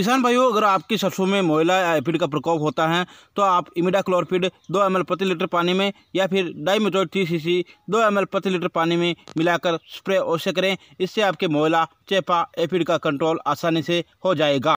किसान भाइयों अगर आपकी सरसों में मोयला या एफिड का प्रकोप होता है तो आप इमिडा क्लोरफिड दो एम प्रति लीटर पानी में या फिर डाई मेजोर थ्री सी सी दो एम प्रति लीटर पानी में मिलाकर स्प्रे अवश्य करें इससे आपके मोयला चेपा एफिड का कंट्रोल आसानी से हो जाएगा